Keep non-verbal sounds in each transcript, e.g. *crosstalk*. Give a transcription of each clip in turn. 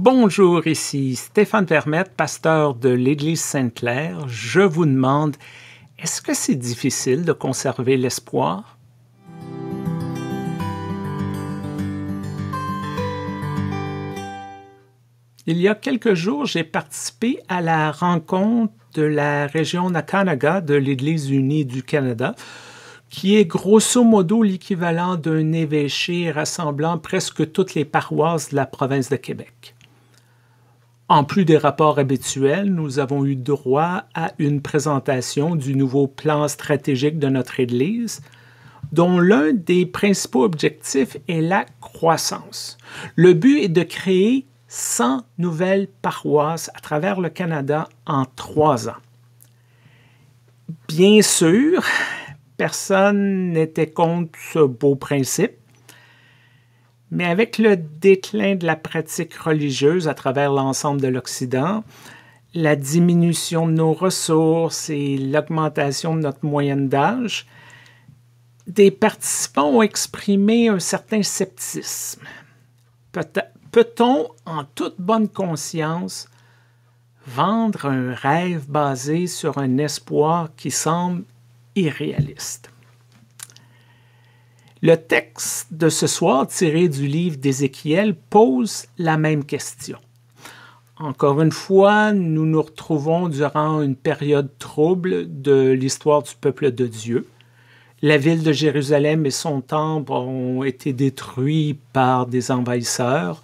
Bonjour, ici Stéphane Vermette, pasteur de l'Église Sainte-Claire. Je vous demande, est-ce que c'est difficile de conserver l'espoir? Il y a quelques jours, j'ai participé à la rencontre de la région Nakanaga de l'Église unie du Canada qui est grosso modo l'équivalent d'un évêché rassemblant presque toutes les paroisses de la province de Québec. En plus des rapports habituels, nous avons eu droit à une présentation du nouveau plan stratégique de notre Église, dont l'un des principaux objectifs est la croissance. Le but est de créer 100 nouvelles paroisses à travers le Canada en trois ans. Bien sûr, personne n'était contre ce beau principe. Mais avec le déclin de la pratique religieuse à travers l'ensemble de l'Occident, la diminution de nos ressources et l'augmentation de notre moyenne d'âge, des participants ont exprimé un certain scepticisme. Peut-on, en toute bonne conscience, vendre un rêve basé sur un espoir qui semble irréaliste? Le texte de ce soir, tiré du livre d'Ézéchiel, pose la même question. Encore une fois, nous nous retrouvons durant une période trouble de l'histoire du peuple de Dieu. La ville de Jérusalem et son temple ont été détruits par des envahisseurs.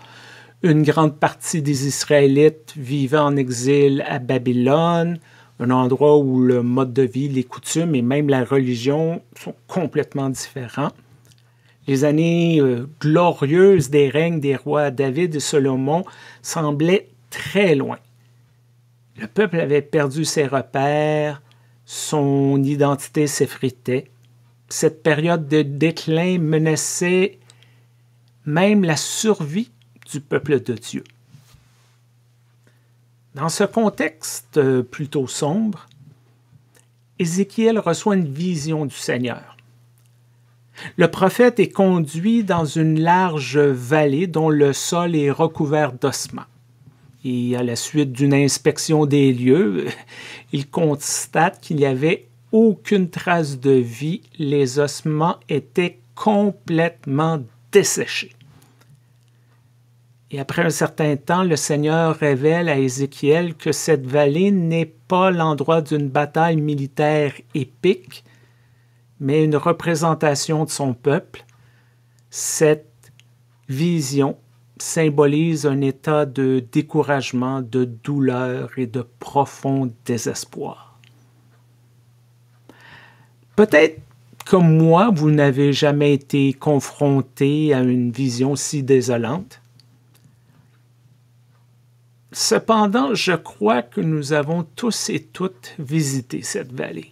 Une grande partie des Israélites vivaient en exil à Babylone, un endroit où le mode de vie, les coutumes et même la religion sont complètement différents. Les années euh, glorieuses des règnes des rois David et Solomon semblaient très loin. Le peuple avait perdu ses repères, son identité s'effritait. Cette période de déclin menaçait même la survie du peuple de Dieu. Dans ce contexte euh, plutôt sombre, Ézéchiel reçoit une vision du Seigneur. Le prophète est conduit dans une large vallée dont le sol est recouvert d'ossements. Et à la suite d'une inspection des lieux, *laughs* il constate qu'il n'y avait aucune trace de vie. Les ossements étaient complètement desséchés. Et après un certain temps, le Seigneur révèle à Ézéchiel que cette vallée n'est pas l'endroit d'une bataille militaire épique, mais une représentation de son peuple. Cette vision symbolise un état de découragement, de douleur et de profond désespoir. Peut-être comme moi, vous n'avez jamais été confronté à une vision si désolante. Cependant, je crois que nous avons tous et toutes visité cette vallée.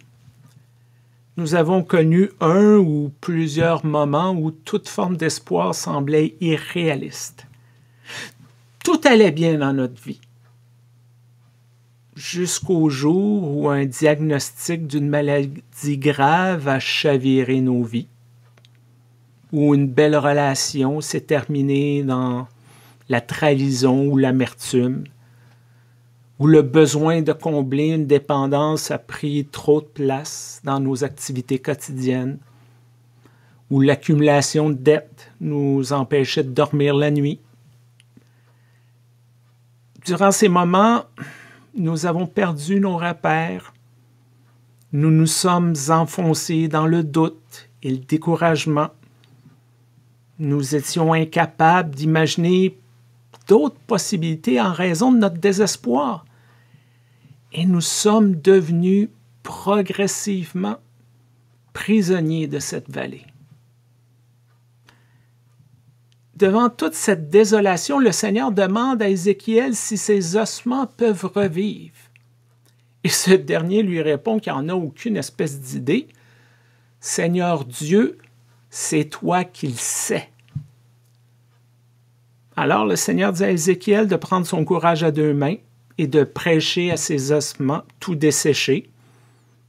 Nous avons connu un ou plusieurs moments où toute forme d'espoir semblait irréaliste. Tout allait bien dans notre vie. Jusqu'au jour où un diagnostic d'une maladie grave a chaviré nos vies, où une belle relation s'est terminée dans la trahison ou l'amertume, où le besoin de combler une dépendance a pris trop de place dans nos activités quotidiennes, où l'accumulation de dettes nous empêchait de dormir la nuit. Durant ces moments, nous avons perdu nos repères, nous nous sommes enfoncés dans le doute et le découragement. Nous étions incapables d'imaginer d'autres possibilités en raison de notre désespoir. Et nous sommes devenus progressivement prisonniers de cette vallée. Devant toute cette désolation, le Seigneur demande à Ézéchiel si ses ossements peuvent revivre. Et ce dernier lui répond qu'il n'en a aucune espèce d'idée. Seigneur Dieu, c'est toi qui le sais. Alors le Seigneur dit à Ézéchiel de prendre son courage à deux mains et de prêcher à ses ossements tout desséchés,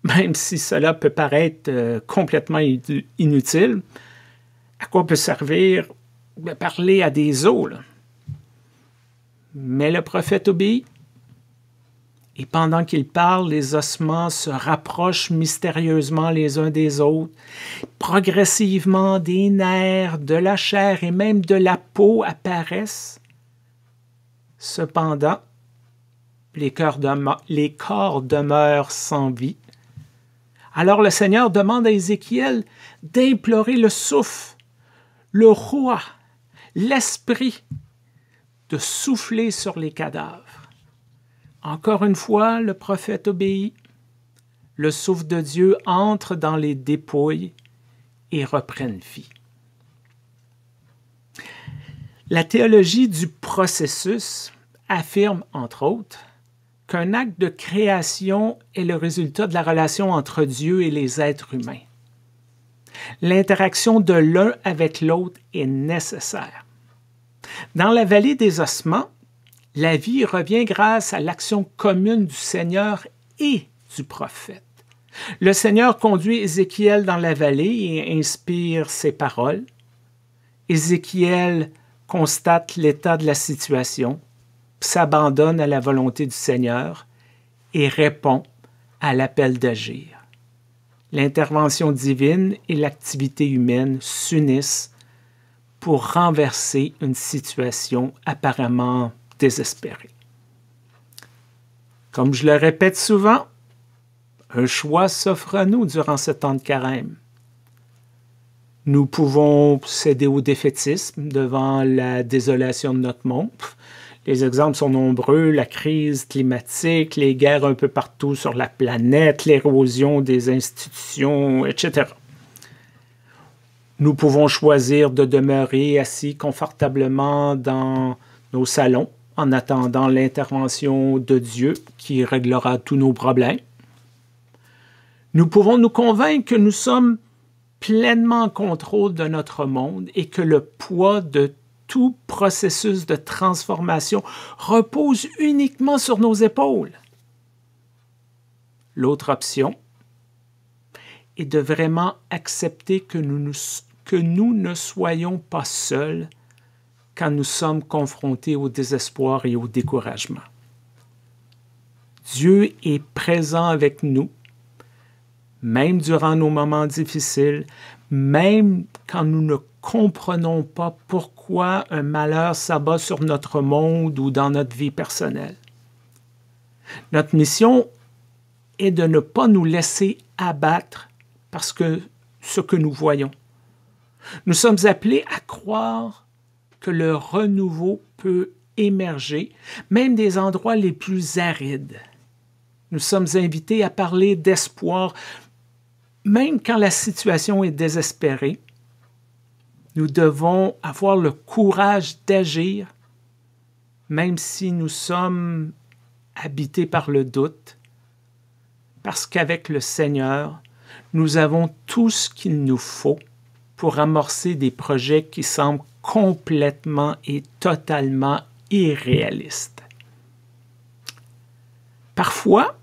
même si cela peut paraître euh, complètement inutile, à quoi peut servir de parler à des eaux? Mais le prophète obéit, et pendant qu'il parle, les ossements se rapprochent mystérieusement les uns des autres. Progressivement, des nerfs, de la chair et même de la peau apparaissent. Cependant, les, corps demeurent sans vie. Alors le Seigneur demande à Ézéchiel d'implorer le souffle, le roi, l'esprit, de souffler sur les cadavres. Encore une fois, le prophète obéit. Le souffle de Dieu entre dans les dépouilles et reprenne vie. La théologie du processus affirme, entre autres, qu'un acte de création est le résultat de la relation entre Dieu et les êtres humains. L'interaction de l'un avec l'autre est nécessaire. Dans la vallée des ossements, la vie revient grâce à l'action commune du Seigneur et du prophète. Le Seigneur conduit Ézéchiel dans la vallée et inspire ses paroles. Ézéchiel constate l'état de la situation s'abandonne à la volonté du Seigneur et répond à l'appel d'agir. L'intervention divine et l'activité humaine s'unissent pour renverser une situation apparemment désespérée. Comme je le répète souvent, un choix s'offre à nous durant ce temps de carême. Nous pouvons céder au défaitisme devant la désolation de notre monde, les exemples sont nombreux, la crise climatique, les guerres un peu partout sur la planète, l'érosion des institutions, etc. Nous pouvons choisir de demeurer assis confortablement dans nos salons en attendant l'intervention de Dieu qui réglera tous nos problèmes. Nous pouvons nous convaincre que nous sommes pleinement en contrôle de notre monde et que le poids de tout processus de transformation repose uniquement sur nos épaules. L'autre option est de vraiment accepter que nous, ne soyons pas seuls quand nous sommes confrontés au désespoir et au découragement. Dieu est présent avec nous, même durant nos moments difficiles, même quand nous ne comprenons pas pourquoi un malheur s'abat sur notre monde ou dans notre vie personnelle. Notre mission est de ne pas nous laisser abattre parce que ce que nous voyons. Nous sommes appelés à croire que le renouveau peut émerger, même des endroits les plus arides. Nous sommes invités à parler d'espoir, même quand la situation est désespérée, nous devons avoir le courage d'agir, même si nous sommes habités par le doute, parce qu'avec le Seigneur, nous avons tout ce qu'il nous faut pour amorcer des projets qui semblent complètement et totalement irréalistes. Parfois,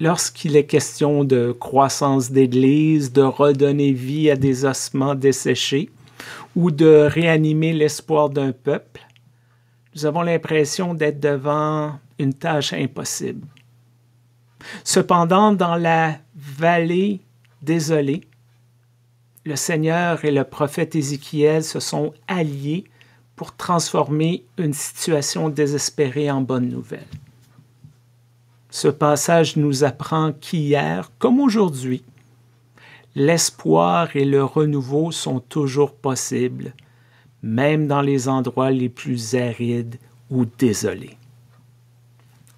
lorsqu'il est question de croissance d'Église, de redonner vie à des ossements desséchés, ou de réanimer l'espoir d'un peuple, nous avons l'impression d'être devant une tâche impossible. Cependant, dans la vallée désolée, le Seigneur et le prophète Ézéchiel se sont alliés pour transformer une situation désespérée en bonne nouvelle. Ce passage nous apprend qu'hier, comme aujourd'hui, l'espoir et le renouveau sont toujours possibles, même dans les endroits les plus arides ou désolés.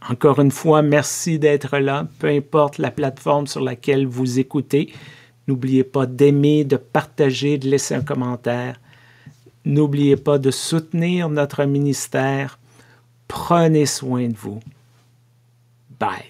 Encore une fois, merci d'être là, peu importe la plateforme sur laquelle vous écoutez. N'oubliez pas d'aimer, de partager, de laisser un commentaire. N'oubliez pas de soutenir notre ministère. Prenez soin de vous. Bye.